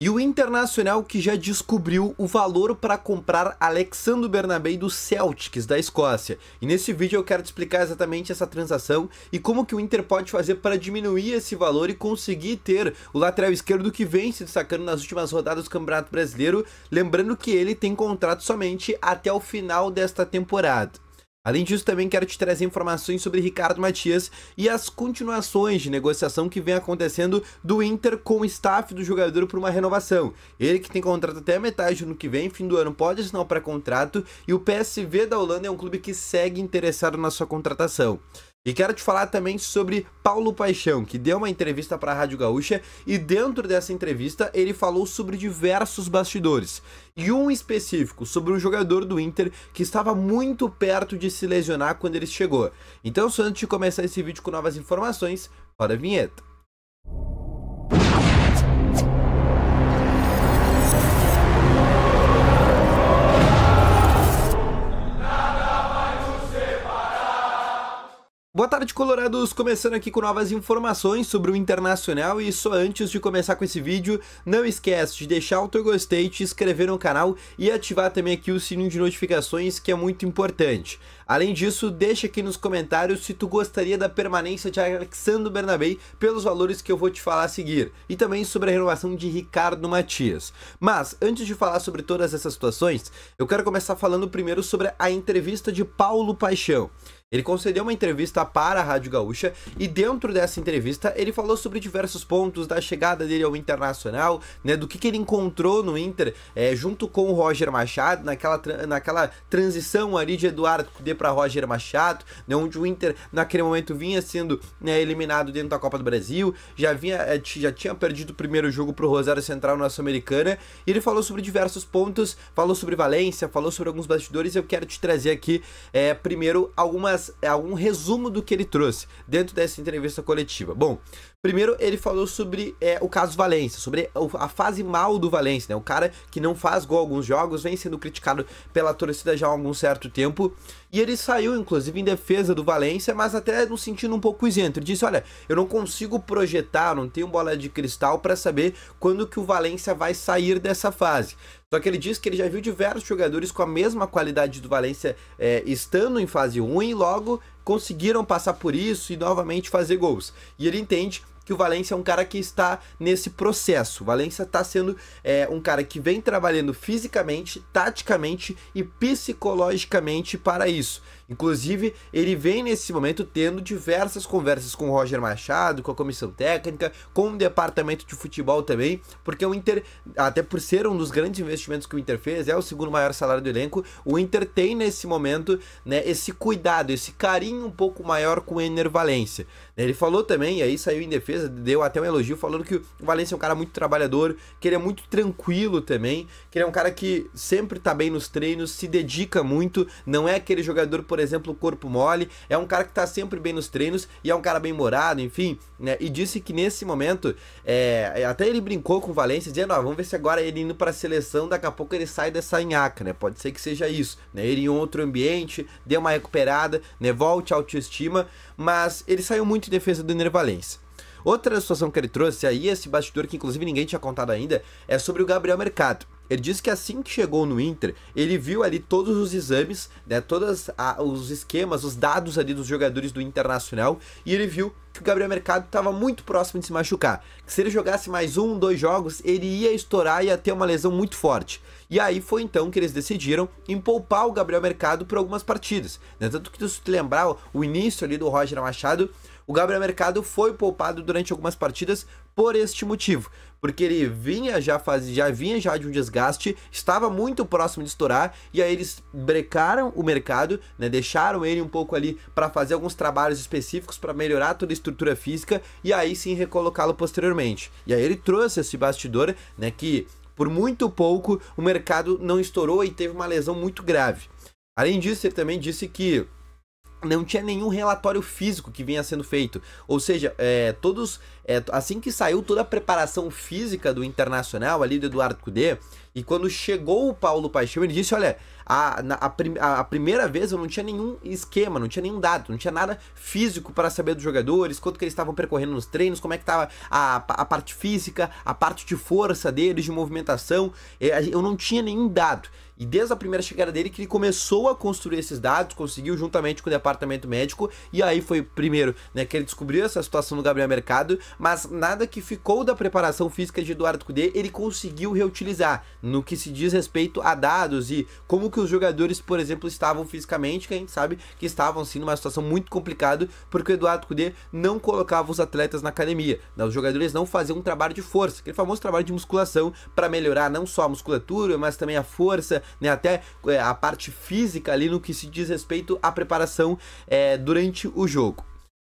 E o Internacional que já descobriu o valor para comprar Alexandre Bernabei do Celtics, da Escócia. E nesse vídeo eu quero te explicar exatamente essa transação e como que o Inter pode fazer para diminuir esse valor e conseguir ter o lateral esquerdo que vem se destacando nas últimas rodadas do Campeonato Brasileiro, lembrando que ele tem contrato somente até o final desta temporada. Além disso, também quero te trazer informações sobre Ricardo Matias e as continuações de negociação que vem acontecendo do Inter com o staff do jogador por uma renovação. Ele que tem contrato até a metade do ano que vem, fim do ano pode assinar o pré-contrato e o PSV da Holanda é um clube que segue interessado na sua contratação. E quero te falar também sobre Paulo Paixão, que deu uma entrevista para a Rádio Gaúcha e dentro dessa entrevista ele falou sobre diversos bastidores. E um específico sobre um jogador do Inter que estava muito perto de se lesionar quando ele chegou. Então, antes de começar esse vídeo com novas informações, para a vinheta. Boa tarde, colorados! Começando aqui com novas informações sobre o Internacional e só antes de começar com esse vídeo, não esquece de deixar o teu gostei, te inscrever no canal e ativar também aqui o sininho de notificações que é muito importante. Além disso, deixa aqui nos comentários se tu gostaria da permanência de Alexandre Bernabei pelos valores que eu vou te falar a seguir e também sobre a renovação de Ricardo Matias. Mas, antes de falar sobre todas essas situações, eu quero começar falando primeiro sobre a entrevista de Paulo Paixão. Ele concedeu uma entrevista para a Rádio Gaúcha e dentro dessa entrevista ele falou sobre diversos pontos da chegada dele ao Internacional, né, do que, que ele encontrou no Inter é, junto com o Roger Machado naquela, naquela transição ali de Eduardo Cudê para Roger Machado, né, onde o Inter naquele momento vinha sendo né, eliminado dentro da Copa do Brasil, já vinha é, já tinha perdido o primeiro jogo para o Rosário Central na Sul-Americana e ele falou sobre diversos pontos, falou sobre Valência, falou sobre alguns bastidores. Eu quero te trazer aqui é, primeiro algumas algumas, é algum resumo do que ele trouxe dentro dessa entrevista coletiva. Bom, Primeiro, ele falou sobre é, o caso Valência, sobre a fase mal do Valência, né? O cara que não faz gol alguns jogos, vem sendo criticado pela torcida já há algum certo tempo. E ele saiu, inclusive, em defesa do Valência, mas até no sentido um pouco isento. Ele disse: Olha, eu não consigo projetar, não tenho bola de cristal para saber quando que o Valência vai sair dessa fase. Só que ele diz que ele já viu diversos jogadores com a mesma qualidade do Valência é, estando em fase ruim, logo conseguiram passar por isso e novamente fazer gols. E ele entende que o Valencia é um cara que está nesse processo. O Valencia está sendo é, um cara que vem trabalhando fisicamente, taticamente e psicologicamente para isso. Inclusive, ele vem nesse momento tendo diversas conversas com o Roger Machado, com a comissão técnica, com o departamento de futebol também, porque o Inter, até por ser um dos grandes investimentos que o Inter fez, é o segundo maior salário do elenco, o Inter tem nesse momento, né, esse cuidado, esse carinho um pouco maior com o Ener Valência. Ele falou também, e aí saiu em defesa, deu até um elogio falando que o Valência é um cara muito trabalhador, que ele é muito tranquilo também, que ele é um cara que sempre tá bem nos treinos, se dedica muito, não é aquele jogador por por exemplo, corpo mole, é um cara que tá sempre bem nos treinos e é um cara bem morado, enfim, né? E disse que nesse momento, é, é, até ele brincou com o Valência, dizendo, ó, vamos ver se agora ele indo pra seleção, daqui a pouco ele sai dessa nhaca, né? Pode ser que seja isso, né? Ele em outro ambiente, dê uma recuperada, né? Volte a autoestima, mas ele saiu muito em defesa do Valência Outra situação que ele trouxe aí, esse bastidor que inclusive ninguém tinha contado ainda, é sobre o Gabriel Mercado. Ele disse que assim que chegou no Inter, ele viu ali todos os exames, né, todos os esquemas, os dados ali dos jogadores do Internacional, e ele viu que o Gabriel Mercado estava muito próximo de se machucar. Que se ele jogasse mais um, dois jogos, ele ia estourar e ia ter uma lesão muito forte. E aí foi então que eles decidiram em poupar o Gabriel Mercado por algumas partidas. Né? Tanto que se tu lembrar o início ali do Roger Machado, o Gabriel Mercado foi poupado durante algumas partidas por este motivo porque ele vinha já faz, já vinha já de um desgaste, estava muito próximo de estourar e aí eles brecaram o mercado, né, deixaram ele um pouco ali para fazer alguns trabalhos específicos para melhorar toda a estrutura física e aí sim recolocá-lo posteriormente. E aí ele trouxe esse bastidor, né, que por muito pouco o mercado não estourou e teve uma lesão muito grave. Além disso, ele também disse que não tinha nenhum relatório físico que vinha sendo feito, ou seja, é, todos é, assim que saiu toda a preparação física do Internacional, ali do Eduardo Cudê, e quando chegou o Paulo Paixão, ele disse: Olha, a, a, a, a, primeira vez eu não tinha nenhum esquema, não tinha nenhum dado, não tinha nada físico para saber dos jogadores, quanto que eles estavam percorrendo nos treinos, como é que estava a, a parte física, a parte de força deles, de movimentação. É, eu não tinha nenhum dado. E desde a primeira chegada dele que ele começou a construir esses dados, conseguiu juntamente com o departamento médico, e aí foi primeiro, né, que ele descobriu essa situação do Gabriel Mercado, mas nada que ficou da preparação física de Eduardo Cudê ele conseguiu reutilizar no que se diz respeito a dados e como que os jogadores, por exemplo, estavam fisicamente, que a gente sabe que estavam sim numa situação muito complicada, porque o Eduardo Cudê não colocava os atletas na academia. Os jogadores não faziam um trabalho de força, aquele famoso trabalho de musculação para melhorar não só a musculatura, mas também a força, né, até eh, a parte física ali no que se diz respeito à preparação é, durante o jogo.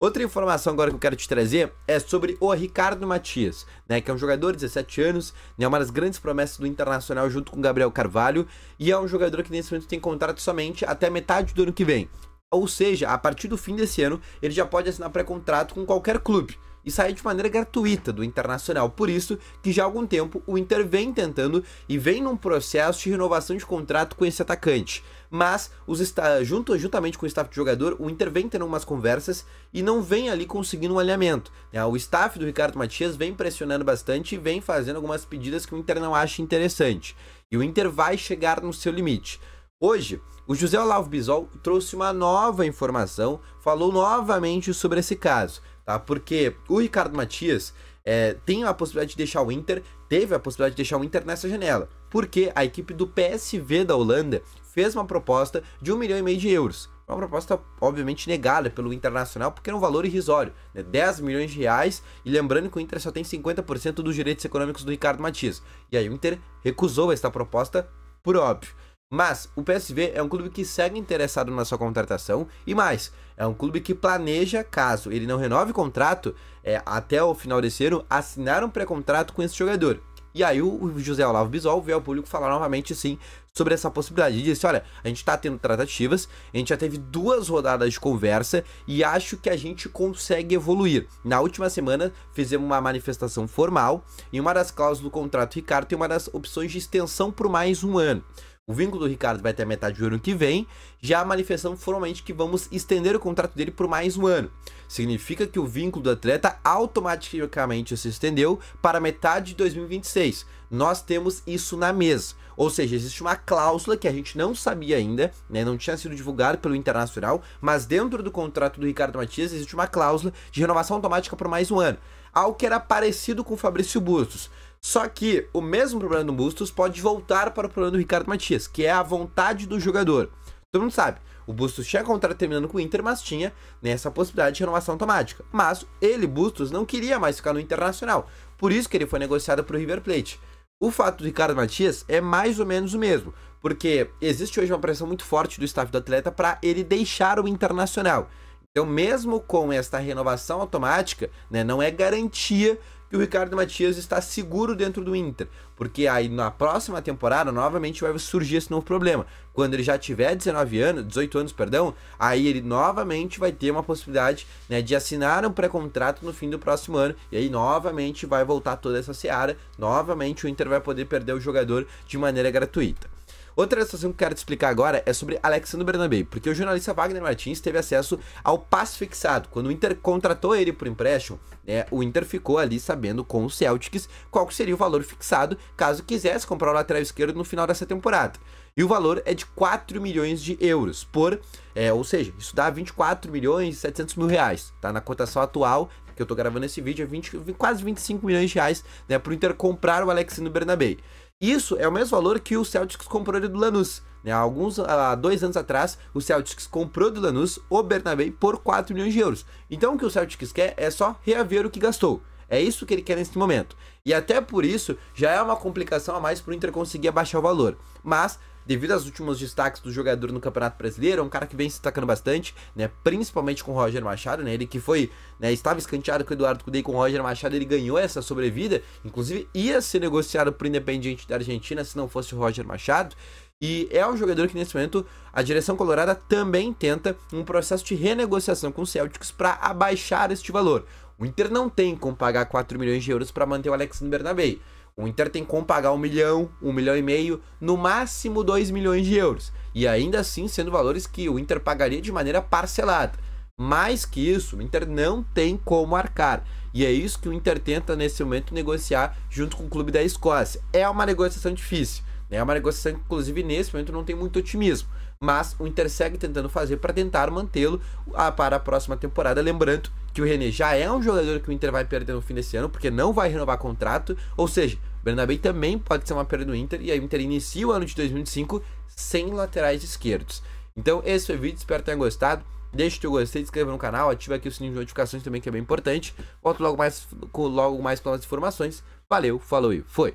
Outra informação agora que eu quero te trazer é sobre o Ricardo Matias, né, que é um jogador de 17 anos, né, uma das grandes promessas do Internacional junto com Gabriel Carvalho, e é um jogador que nesse momento tem contrato somente até metade do ano que vem. Ou seja, a partir do fim desse ano, ele já pode assinar pré-contrato com qualquer clube e sair de maneira gratuita do Internacional. Por isso que já há algum tempo o Inter vem tentando e vem num processo de renovação de contrato com esse atacante. Mas os está junto, juntamente com o staff de jogador, o Inter vem tendo umas conversas e não vem ali conseguindo um alinhamento. Né? O staff do Ricardo Matias vem pressionando bastante e vem fazendo algumas pedidas que o Inter não acha interessante. E o Inter vai chegar no seu limite. Hoje, o José Olavo Bisol trouxe uma nova informação, falou novamente sobre esse caso tá? Porque o Ricardo Matias é, tem a possibilidade de deixar o Inter, teve a possibilidade de deixar o Inter nessa janela, porque a equipe do PSV da Holanda fez uma proposta de um milhão e meio de euros. Uma proposta, obviamente, negada pelo Internacional, porque era um valor irrisório, né? 10 milhões de reais, e lembrando que o Inter só tem 50% dos direitos econômicos do Ricardo Matias. E aí o Inter recusou esta proposta, por óbvio. Mas o PSV é um clube que segue interessado na sua contratação e mais, é um clube que planeja, caso ele não renove o contrato é, até o final desse ano, assinar um pré-contrato com esse jogador. E aí o José Olavo Bisol veio ao público falar novamente sim sobre essa possibilidade. E disse: olha, a gente está tendo tratativas, a gente já teve duas rodadas de conversa e acho que a gente consegue evoluir. Na última semana fizemos uma manifestação formal e uma das cláusulas do contrato Ricardo tem uma das opções de extensão por mais um ano. O vínculo do Ricardo vai até metade do ano que vem, já manifestando formalmente que vamos estender o contrato dele por mais um ano. Significa que o vínculo do atleta automaticamente se estendeu para metade de 2026. Nós temos isso na mesa. Ou seja, existe uma cláusula que a gente não sabia ainda, né, não tinha sido divulgado pelo Internacional, mas dentro do contrato do Ricardo Matias existe uma cláusula de renovação automática por mais um ano. Algo que era parecido com o Fabrício Bustos. Só que o mesmo problema do Bustos pode voltar para o problema do Ricardo Matias, que é a vontade do jogador. Todo mundo sabe, o Bustos tinha contrato terminando com o Inter, mas tinha nessa né, possibilidade de renovação automática. Mas ele, Bustos, não queria mais ficar no Internacional, por isso que ele foi negociado para o River Plate. O fato do Ricardo Matias é mais ou menos o mesmo, porque existe hoje uma pressão muito forte do staff do atleta para ele deixar o Internacional. Então, mesmo com esta renovação automática, né, não é garantia e o Ricardo Matias está seguro dentro do Inter, porque aí na próxima temporada novamente vai surgir esse novo problema. Quando ele já tiver 19 anos, 18 anos, perdão, aí ele novamente vai ter uma possibilidade né, de assinar um pré-contrato no fim do próximo ano e aí novamente vai voltar toda essa seara, novamente o Inter vai poder perder o jogador de maneira gratuita. Outra situação que eu quero te explicar agora é sobre Alexandre Bernabei, porque o jornalista Wagner Martins teve acesso ao passe fixado. Quando o Inter contratou ele por empréstimo, né, o Inter ficou ali sabendo com o Celtics qual seria o valor fixado caso quisesse comprar o lateral esquerdo no final dessa temporada. E o valor é de 4 milhões de euros por, é, ou seja, isso dá 24 milhões e 700 mil reais, tá? Na cotação atual, que eu tô gravando esse vídeo, é 20, quase 25 milhões de reais, né, pro Inter comprar o Alexandre Bernabei. Isso é o mesmo valor que o Celtics comprou do Lanús. Né? Há alguns, há dois anos atrás, o Celtics comprou do Lanús o Bernabéu por 4 milhões de euros. Então o que o Celtics quer é só reaver o que gastou. É isso que ele quer neste momento. E até por isso, já é uma complicação a mais para o Inter conseguir abaixar o valor. Mas devido aos últimos destaques do jogador no Campeonato Brasileiro, é um cara que vem se destacando bastante, né? Principalmente com o Roger Machado, né? Ele que foi, né, estava escanteado com o Eduardo Cudê e com o Roger Machado, ele ganhou essa sobrevida, inclusive ia ser negociado pro Independiente da Argentina se não fosse o Roger Machado. E é um jogador que nesse momento a direção colorada também tenta um processo de renegociação com os Celtics para abaixar este valor. O Inter não tem como pagar 4 milhões de euros para manter o Alexandre Bernabei. O Inter tem como pagar um milhão, um milhão e meio, no máximo dois milhões de euros. E ainda assim sendo valores que o Inter pagaria de maneira parcelada. Mais que isso, o Inter não tem como arcar. E é isso que o Inter tenta nesse momento negociar junto com o clube da Escócia. É uma negociação difícil, né? é uma negociação que, inclusive, nesse momento não tem muito otimismo. Mas o Inter segue tentando fazer para tentar mantê-lo ah, para a próxima temporada. Lembrando que o René já é um jogador que o Inter vai perder no fim desse ano, porque não vai renovar contrato, ou seja, Bernabé também pode ser uma perda do Inter, e aí o Inter inicia o ano de 2005 sem laterais esquerdos. Então esse foi o vídeo, espero que tenha gostado. Deixe o seu gostei, se inscreva no canal, ativa aqui o sininho de notificações também, que é bem importante. Volto logo mais, com logo mais com novas informações. Valeu, falou e foi!